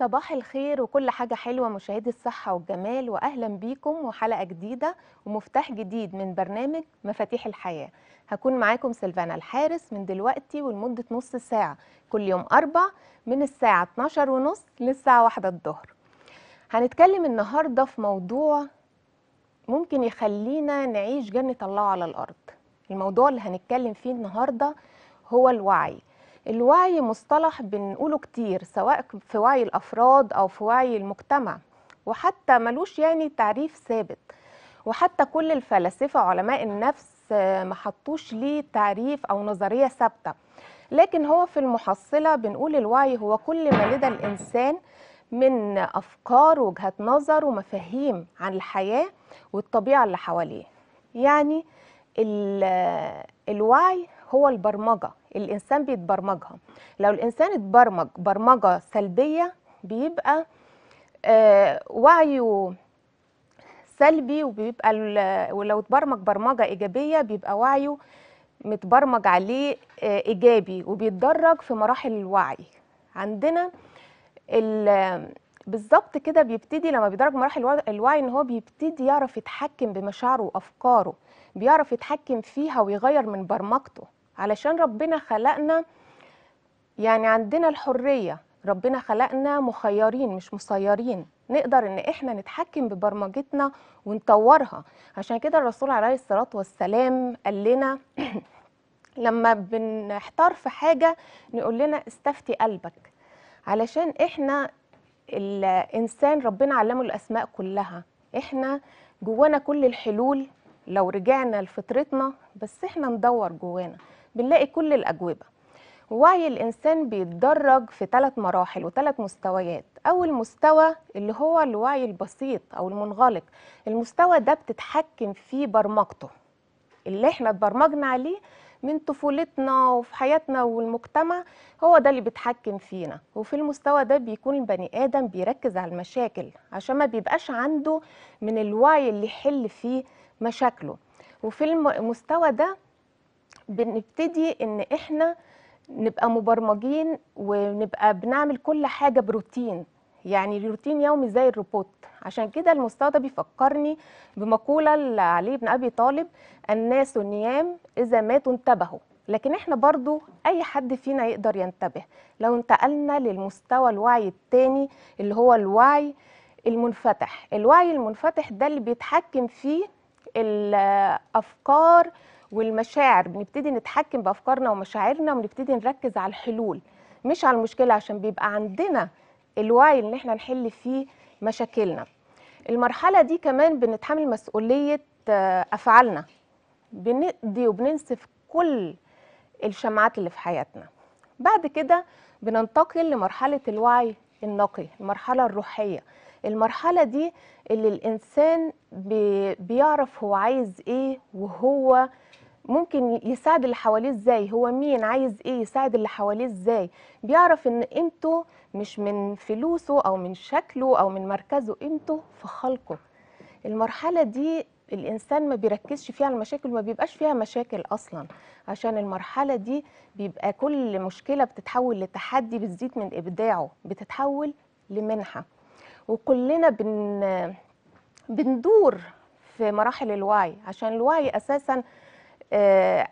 صباح الخير وكل حاجة حلوة مشاهدي الصحة والجمال وأهلا بيكم وحلقة جديدة ومفتاح جديد من برنامج مفاتيح الحياة هكون معاكم سلفانا الحارس من دلوقتي ولمدة نص ساعة كل يوم أربع من الساعة 12 ونص للساعة واحدة الظهر هنتكلم النهاردة في موضوع ممكن يخلينا نعيش جنة الله على الأرض الموضوع اللي هنتكلم فيه النهاردة هو الوعي الوعي مصطلح بنقوله كتير سواء في وعي الأفراد أو في وعي المجتمع وحتى ملوش يعني تعريف ثابت وحتى كل الفلاسفة علماء النفس ما حطوش ليه تعريف أو نظرية ثابتة لكن هو في المحصلة بنقول الوعي هو كل ما لدى الإنسان من أفكار وجهات نظر ومفاهيم عن الحياة والطبيعة اللي حواليه يعني الوعي هو البرمجة الإنسان بيتبرمجها لو الإنسان اتبرمج برمجة سلبية بيبقى آه، وعيه سلبي وبيبقى ولو اتبرمج برمجة إيجابية بيبقى وعيه متبرمج عليه آه، إيجابي وبيتدرج في مراحل الوعي عندنا بالظبط كده بيبتدي لما بيدرج مراحل الوعي ان هو بيبتدي يعرف يتحكم بمشاعره وافكاره بيعرف يتحكم فيها ويغير من برمجته علشان ربنا خلقنا يعني عندنا الحرية ربنا خلقنا مخيرين مش مسيرين نقدر ان احنا نتحكم ببرمجتنا ونطورها عشان كده الرسول عليه الصلاة والسلام قال لنا لما بنحتار في حاجة نقول لنا استفتي قلبك علشان احنا الانسان ربنا علمه الاسماء كلها احنا جوانا كل الحلول لو رجعنا لفطرتنا بس احنا ندور جوانا بنلاقي كل الأجوبة وعي الإنسان بيتدرج في ثلاث مراحل وثلاث مستويات أول مستوى اللي هو الوعي البسيط أو المنغلق المستوى ده بتتحكم فيه برمجته اللي احنا اتبرمجنا عليه من طفولتنا وفي حياتنا والمجتمع هو ده اللي بيتحكم فينا وفي المستوى ده بيكون البني ادم بيركز على المشاكل عشان ما بيبقاش عنده من الوعي اللي يحل فيه مشاكله وفي المستوى ده بنبتدي ان احنا نبقى مبرمجين ونبقى بنعمل كل حاجه بروتين يعني روتين يومي زي الروبوت عشان كده المستوى ده بيفكرني بمقوله لعلي بن ابي طالب الناس نيام اذا ماتوا انتبهوا لكن احنا برضو اي حد فينا يقدر ينتبه لو انتقلنا للمستوى الوعي الثاني اللي هو الوعي المنفتح الوعي المنفتح ده اللي بيتحكم فيه الافكار والمشاعر بنبتدي نتحكم بافكارنا ومشاعرنا ونبتدي نركز على الحلول مش على المشكله عشان بيبقى عندنا الوعي ان احنا نحل فيه مشاكلنا المرحله دي كمان بنتحمل مسؤوليه آه، افعالنا بنقضي وبننسف كل الشمعات اللي في حياتنا بعد كده بننتقل لمرحله الوعي النقي المرحله الروحيه المرحله دي اللي الانسان بيعرف هو عايز ايه وهو ممكن يساعد اللي حواليه ازاي هو مين عايز ايه يساعد اللي حواليه ازاي بيعرف ان قيمته مش من فلوسه او من شكله او من مركزه قيمته في خلقه المرحله دي الانسان ما بيركزش فيها على المشاكل وما بيبقاش فيها مشاكل اصلا عشان المرحله دي بيبقى كل مشكله بتتحول لتحدي بتزيد من ابداعه بتتحول لمنحه وكلنا بن بندور في مراحل الوعي عشان الوعي اساسا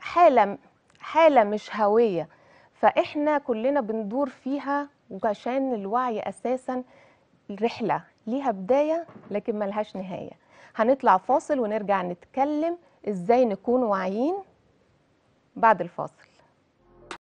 حاله حاله مش هويه فاحنا كلنا بندور فيها وعشان الوعي اساسا الرحله ليها بدايه لكن ملهاش نهايه هنطلع فاصل ونرجع نتكلم ازاي نكون واعيين بعد الفاصل